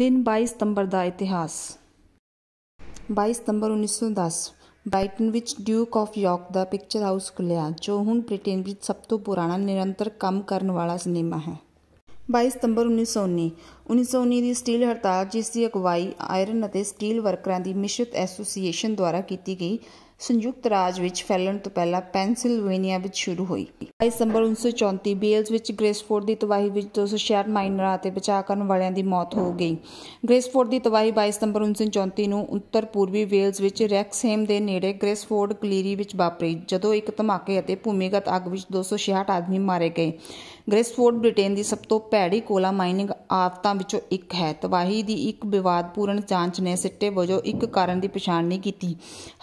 ਦਿਨ 22 ਸਤੰਬਰ ਦਾ ਇਤਿਹਾਸ 22 ਸਤੰਬਰ 1910 ਬ੍ਰਾਈਟਨ ਵਿੱਚ ਡਿਊਕ ਆਫ ਯਾਰਕ ਦਾ ਪਿਕਚਰ ਹਾਊਸ ਖੁੱਲਿਆ ਜੋ ਹੁਣ ਬ੍ਰਿਟੇਨ ਵਿੱਚ ਸਭ ਤੋਂ ਪੁਰਾਣਾ ਨਿਰੰਤਰ ਕੰਮ ਕਰਨ ਵਾਲਾ ਸਿਨੇਮਾ ਹੈ 22 ਸਤੰਬਰ 1919 1919 ਦੀ ਸਟੀਲ ਹੜਤਾਲ ਜਿਸ ਦੀ ਅਗਵਾਈ ਆਇਰਨ ਅਤੇ ਸਟੀਲ ਵਰਕਰਾਂ ਦੀ ਮਿਸ਼ਰਤ ਐਸੋਸੀਏਸ਼ਨ ਦੁਆਰਾ ਕੀਤੀ ਗਈ ਸੰਯੁਕਤ ਰਾਜ ਵਿੱਚ ਫੈਲਣ ਤੋਂ ਪਹਿਲਾਂ ਪੈਨਸਿਲਵੇਨੀਆ ਵਿੱਚ ਸ਼ੁਰੂ ਹੋਈ 22 ਦਸੰਬਰ 1934 ਬੀਲਸ ਵਿੱਚ ਗ੍ਰੇਸਫੋਰਡ ਦੀ ਤਬਾਹੀ ਵਿੱਚ 266 ਮਾਈਨਰਾਂ ਅਤੇ ਬਚਾਅ ਕਰਨ ਵਾਲਿਆਂ ਦੀ ਮੌਤ ਹੋ ਗਈ ਗ੍ਰੇਸਫੋਰਡ ਦੀ ਤਬਾਹੀ 22 ਦਸੰਬਰ 1934 ਨੂੰ ਉੱਤਰ ਪੂਰਬੀ ਵੇਲਸ ਵਿੱਚ ਰੈਕਸਹੇਮ ਦੇ ਨੇੜੇ ਗ੍ਰੇਸਫੋਰਡ ਗਲੀਰੀ ਵਿੱਚ ਵਾਪਰੀ ਜਦੋਂ ਇੱਕ ਧਮਾਕੇ ਅਤੇ ਭੂਮੀਗਤ ਅੱਗ ਵਿੱਚ 266 ਆਦਮੀ ਮਾਰੇ ਗਏ ਗ੍ਰੇਸਫੋਰਡ ਬ੍ਰਿਟੇਨ ਦੀ ਸਭ ਤੋਂ ਭੈੜੀ ਕੋਲਾ ਮਾਈਨਿੰਗ ਆਫਤਾਂ ਵਿੱਚੋਂ ਇੱਕ ਹੈ ਤਬਾਹੀ ਦੀ ਇੱਕ ਵਿਵਾਦਪੂਰਨ ਜਾਂਚ ਨੇ ਸਿੱਟੇ ਵਜੋਂ ਇੱਕ ਕਾਰਨ ਦੀ ਪਛਾਣ ਨਹੀਂ ਕੀਤੀ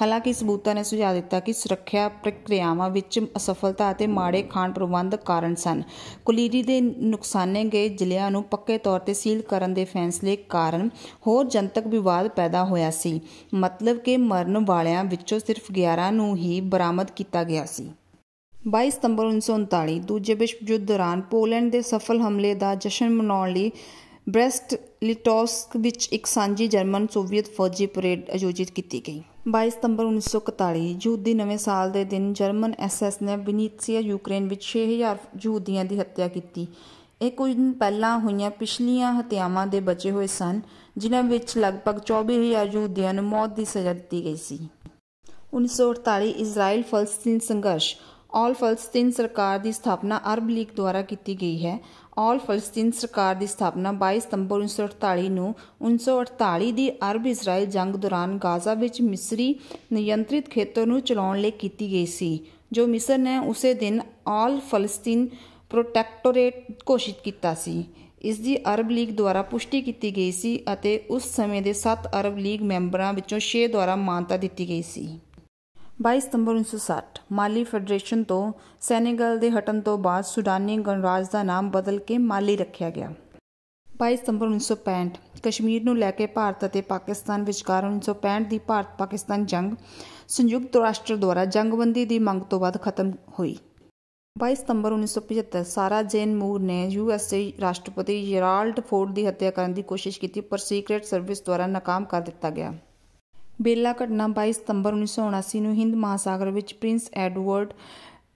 ਹਾਲਾਂਕਿ ਸਬੂਤ ਸ਼ੋਧਕਰਤਾ ਨੇ ਸੁਝਾਅ ਦਿੱਤਾ ਕਿ ਸੁਰੱਖਿਆ ਪ੍ਰਕਿਰਿਆਵਾਂ ਵਿੱਚ ਅਸਫਲਤਾ ਅਤੇ ਮਾੜੇ ਖਾਣ ਪ੍ਰਬੰਧ ਕਾਰਨ ਸਨ ਕੁਲੀਰੀ ਦੇ ਨੁਕਸਾਨੇ ਗਏ ਜ਼ਿਲ੍ਹਿਆਂ ਨੂੰ ਪੱਕੇ ਤੌਰ ਤੇ ਸੀਲ ਕਰਨ ਦੇ ਫੈਸਲੇ ਕਾਰਨ ਹੋਰ ਜਨਤਕ ਵਿਵਾਦ ਪੈਦਾ ਹੋਇਆ ਸੀ ਮਤਲਬ ਕਿ ਮਰਨ ਵਾਲਿਆਂ ਵਿੱਚੋਂ ਸਿਰਫ 11 ਨੂੰ ਹੀ ਬਰਾਮਦ ਕੀਤਾ ਗਿਆ ਸੀ 22 ਸਤੰਬਰ 1939 ਦੂਜੇ ਵਿਸ਼ਵ ਯੁੱਧ ਦੌਰਾਨ ਪੋਲੈਂਡ ਦੇ ਸਫਲ ਹਮਲੇ ਦਾ ਜਸ਼ਨ ਮਨਾਉਣ ਲਈ ਬ੍ਰੈਸਟ ਲਿਟੋਸਕ ਵਿੱਚ ਇੱਕ ਸਾਂਝੀ ਜਰਮਨ ਸੋਵੀਅਤ ਫੌਜੀ ਪਰੇਡ ਆਯੋਜਿਤ ਕੀਤੀ ਗਈ 22 ਸਤੰਬਰ 1941 ਯਹੂਦ ਦੀ ਨਵੇਂ ਸਾਲ ਦੇ ਦਿਨ ਜਰਮਨ ਐਸਐਸ ਨੇ ਵਿਨੀਤਸੀਆ ਯੂਕਰੇਨ ਵਿੱਚ 6000 ਯਹੂਦੀਆਂ ਦੀ ਹੱਤਿਆ ਕੀਤੀ ਇਹ ਕੁਝ ਦਿਨ ਪਹਿਲਾਂ ਹੋਈਆਂ ਪਿਛਲੀਆਂ ਹੱਤਿਆਵਾਂ ਦੇ ਬਚੇ ਹੋਏ ਸਨ ਜਿਨ੍ਹਾਂ ਵਿੱਚ ਲਗਭਗ 24000 ਯਹੂਦੀਆਂ ਨੂੰ ਮੌਤ ਦੀ ਸਜ਼ਾ ਦਿੱਤੀ ਗਈ ਸੀ 1948 ਇਜ਼ਰਾਈਲ ਫਲਸਤੀਨ ਸੰਘਰਸ਼ ਆਲ ਫਲਸਤੀਨ ਸਰਕਾਰ ਦੀ ਸਥਾਪਨਾ ਅਰਬ ਲੀਗ ਦੁਆਰਾ ਕੀਤੀ ਗਈ ਹੈ ਆਲ ਫਲਸਤੀਨ ਸਰਕਾਰ ਦੀ ਸਥਾਪਨਾ 22 ਸਤੰਬਰ 1948 ਨੂੰ 1948 ਦੀ ਅਰਬ ਇਜ਼ਰਾਈਲ ਜੰਗ ਦੌਰਾਨ ਗਾਜ਼ਾ ਵਿੱਚ ਮਿਸਰੀ ਨਿਯੰਤਰਿਤ ਖੇਤਰ ਨੂੰ ਚਲਾਉਣ ਲਈ ਕੀਤੀ ਗਈ ਸੀ ਜੋ ਮਿਸਰ ਨੇ ਉਸੇ ਦਿਨ ਆਲ ਫਲਸਤੀਨ ਪ੍ਰੋਟੈਕਟੋਰੇਟ ਘੋਸ਼ਿਤ ਕੀਤਾ ਸੀ ਇਸ ਦੀ ਅਰਬ ਲੀਗ ਦੁਆਰਾ ਪੁਸ਼ਟੀ ਕੀਤੀ ਗਈ ਸੀ ਅਤੇ ਉਸ ਸਮੇਂ ਦੇ 7 ਅਰਬ ਲੀਗ ਮੈਂਬਰਾਂ ਵਿੱਚੋਂ 6 ਦੁਆਰਾ ਮਾਨਤਾ ਦਿੱਤੀ ਗਈ ਸੀ 22 ਸਤੰਬਰ 1960 ਮਾਲੀ ਫੈਡਰੇਸ਼ਨ ਤੋਂ ਸੈਨੇਗਲ ਦੇ ਹਟਣ ਤੋਂ ਬਾਅਦ ਸੁਡਾਨੀ ਗਣਰਾਜ ਦਾ ਨਾਮ ਬਦਲ ਕੇ ਮਾਲੀ ਰੱਖਿਆ ਗਿਆ 22 ਸਤੰਬਰ 1965 ਕਸ਼ਮੀਰ ਨੂੰ ਲੈ ਕੇ ਭਾਰਤ ਅਤੇ ਪਾਕਿਸਤਾਨ ਵਿਚਕਾਰ 1965 ਦੀ ਭਾਰਤ-ਪਾਕਿਸਤਾਨ ਜੰਗ ਸੰਯੁਕਤ ਰਾਸ਼ਟਰ ਦੁਆਰਾ ਜੰਗਬੰਦੀ ਦੀ ਮੰਗ ਤੋਂ ਬਾਅਦ ਖਤਮ ਹੋਈ 22 ਸਤੰਬਰ 1975 ਸਾਰਾ ਜੇਨ ਮੂਰ ਨੇ ਯੂਐਸਏ ਰਾਸ਼ਟਰਪਤੀ ਜੈਰਾਲਡ ਫੋਰਡ ਦੀ ਹੱਤਿਆ ਕਰਨ ਦੀ ਕੋਸ਼ਿਸ਼ ਕੀਤੀ ਪਰ ਸੀਕ੍ਰੇਟ ਸਰਵਿਸ ਦੁਆਰਾ ਨਾਕਾਮ ਕਰ ਦਿੱਤਾ ਗਿਆ ਬੇਲਾ ਘਟਨਾ 22 ਸਤੰਬਰ 1979 ਨੂੰ ਹਿੰਦ ਮਹਾਸਾਗਰ ਵਿੱਚ ਪ੍ਰਿੰਸ ਐਡਵਰਡ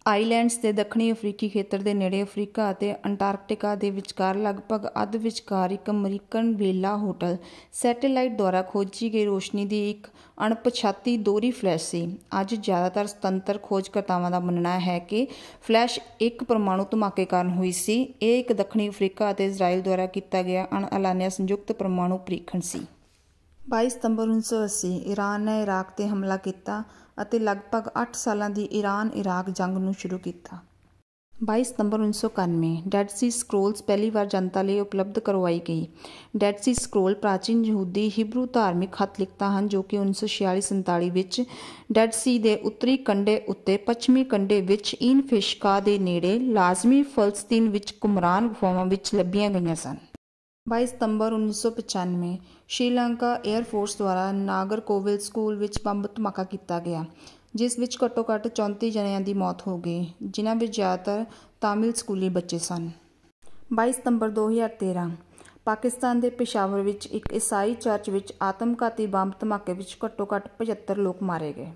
ਆਈਲੈਂਡਸ ਦੇ ਦੱਖਣੀ ਅਫਰੀਕੀ ਖੇਤਰ ਦੇ ਨੇੜੇ ਅਫਰੀਕਾ ਅਤੇ ਅੰਟਾਰਕਟਿਕਾ ਦੇ ਵਿਚਕਾਰ ਲਗਭਗ ਅੱਧ ਵਿਚਕਾਰ ਇੱਕ ਅਮਰੀਕਨ ਵੇਲਾ ਹੋਟਲ ਸੈਟੇਲਾਈਟ ਦੁਆਰਾ ਖੋਜੀ ਗਈ ਰੋਸ਼ਨੀ ਦੀ ਇੱਕ ਅਣਪਛਾਤੀ ਦੋਰੀ ਫਲੈਸ਼ ਸੀ ਅੱਜ ਜ਼ਿਆਦਾਤਰ ਸੁਤੰਤਰ ਖੋਜਕਰਤਾਵਾਂ ਦਾ ਮੰਨਣਾ ਹੈ ਕਿ ਫਲੈਸ਼ ਇੱਕ ਪਰਮਾਣੂ ਧਮਾਕੇ ਕਾਰਨ ਹੋਈ ਸੀ ਇਹ ਇੱਕ ਦੱਖਣੀ ਅਫਰੀਕਾ ਅਤੇ ਇਜ਼ਰਾਈਲ ਦੁਆਰਾ ਕੀਤਾ ਗਿਆ ਅਣਐਲਾਨਿਆ ਸੰਯੁਕਤ ਪਰਮਾਣੂ ਪ੍ਰੀਖਣ ਸੀ 22 ਸਤੰਬਰ 1980 ਈਰਾਨ ਨੇ ਇਰਾਕ ਤੇ ਹਮਲਾ ਕੀਤਾ ਅਤੇ ਲਗਭਗ 8 ਸਾਲਾਂ ਦੀ ਈਰਾਨ-ਇਰਾਕ ਜੰਗ ਨੂੰ ਸ਼ੁਰੂ ਕੀਤਾ। 22 ਸਤੰਬਰ 1991 ਡੈਡ ਸੀ ਸਕਰੋਲਸ ਪਹਿਲੀ ਵਾਰ ਜਨਤਾ ਲਈ ਉਪਲਬਧ ਕਰਵਾਈ ਗਈ। ਡੈਡ ਸੀ ਸਕਰੋਲ ਪ੍ਰਾਚੀਨ ਯਹੂਦੀ ਹਿਬਰੂ ਧਾਰਮਿਕ ਖਤ ਲਿਖਤਾ ਹਨ ਜੋ ਕਿ 1946-47 ਵਿੱਚ ਡੈਡ ਸੀ ਦੇ ਉੱਤਰੀ ਕੰਢੇ ਉੱਤੇ ਪੱਛਮੀ ਕੰਢੇ ਵਿੱਚ ਇਨਫਿਸ਼ਕਾ ਦੇ ਨੇੜੇ ਲਾਜ਼ਮੀ ਫਲਸਤੀਨ ਵਿੱਚ ਕੁਮਰਾਨ ਗੁਫਾਵਾਂ ਵਿੱਚ ਲੱਭੀਆਂ ਗਈਆਂ ਸਨ। 22 ਸਤੰਬਰ 1995 ਸ਼੍ਰੀਲੰਕਾ 에ਅਰ ਫੋਰਸ ਦੁਆਰਾ ਨਾਗਰ ਕੋਵਿਲ ਸਕੂਲ ਵਿੱਚ ਬੰਬ ਧਮਾਕਾ ਕੀਤਾ ਗਿਆ ਜਿਸ ਵਿੱਚ ਘੱਟੋ-ਘੱਟ 34 ਜਣਿਆਂ ਦੀ ਮੌਤ ਹੋ ਗਈ ਜਿਨ੍ਹਾਂ ਵਿੱਚ ਜ਼ਿਆਦਾਤਰ ਤਾਮਿਲ ਸਕੂਲੀ ਬੱਚੇ ਸਨ 22 ਸਤੰਬਰ 2013 ਪਾਕਿਸਤਾਨ ਦੇ ਪਿਸ਼ਾਵਰ ਵਿੱਚ ਇੱਕ ਇਸਾਈ ਚਰਚ ਵਿੱਚ ਆਤਮਘਾਤੀ ਬੰਬ ਧਮਾਕੇ ਵਿੱਚ ਘੱਟੋ-ਘੱਟ 75 ਲੋਕ ਮਾਰੇ ਗਏ